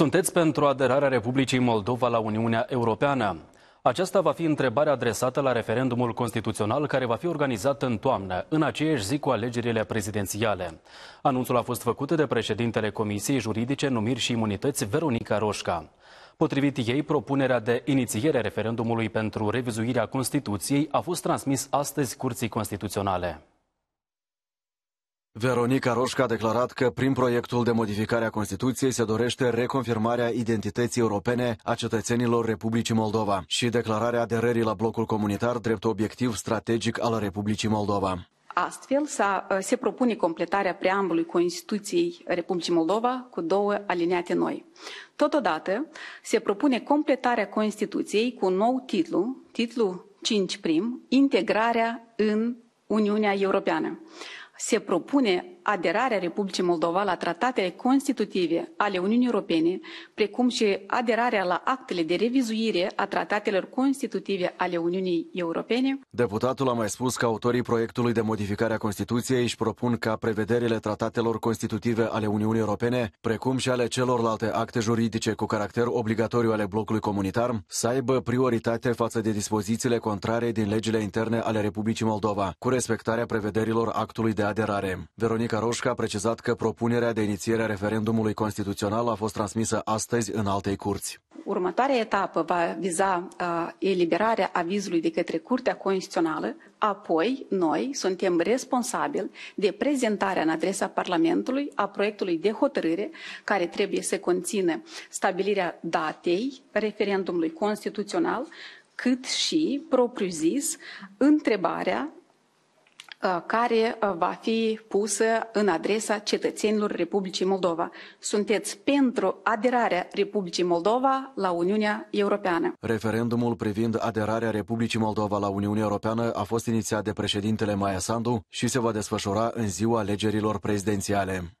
Sunteți pentru aderarea Republicii Moldova la Uniunea Europeană? Aceasta va fi întrebarea adresată la referendumul constituțional care va fi organizat în toamnă, în aceeași zi cu alegerile prezidențiale. Anunțul a fost făcut de președintele Comisiei Juridice, Numiri și Imunități, Veronica Roșca. Potrivit ei, propunerea de inițiere referendumului pentru revizuirea Constituției a fost transmis astăzi Curții Constituționale. Veronica Roșca a declarat că prin proiectul de modificare a Constituției se dorește reconfirmarea identității europene a cetățenilor Republicii Moldova și declararea aderării la blocul comunitar drept obiectiv strategic al Republicii Moldova. Astfel, uh, se propune completarea preambului Constituției Republicii Moldova cu două alineate noi. Totodată, se propune completarea Constituției cu un nou titlu, titlu 5 prim, integrarea în Uniunea Europeană se propune aderarea Republicii Moldova la tratatele constitutive ale Uniunii Europene, precum și aderarea la actele de revizuire a tratatelor constitutive ale Uniunii Europene. Deputatul a mai spus că autorii proiectului de modificare a Constituției își propun ca prevederile tratatelor constitutive ale Uniunii Europene, precum și ale celorlalte acte juridice cu caracter obligatoriu ale blocului comunitar, să aibă prioritate față de dispozițiile contrare din legile interne ale Republicii Moldova, cu respectarea prevederilor actului de aderare. Veronica Roșca a precizat că propunerea de inițiere a referendumului constituțional a fost transmisă astăzi în altei curți. Următoarea etapă va viza uh, eliberarea avizului de către Curtea Constituțională, apoi noi suntem responsabili de prezentarea în adresa Parlamentului a proiectului de hotărâre care trebuie să conțină stabilirea datei referendumului constituțional, cât și, propriu-zis, întrebarea Uh, care uh, va fi pusă în adresa cetățenilor Republicii Moldova. Sunteți pentru aderarea Republicii Moldova la Uniunea Europeană. Referendumul privind aderarea Republicii Moldova la Uniunea Europeană a fost inițiat de președintele Maia Sandu și se va desfășura în ziua alegerilor prezidențiale.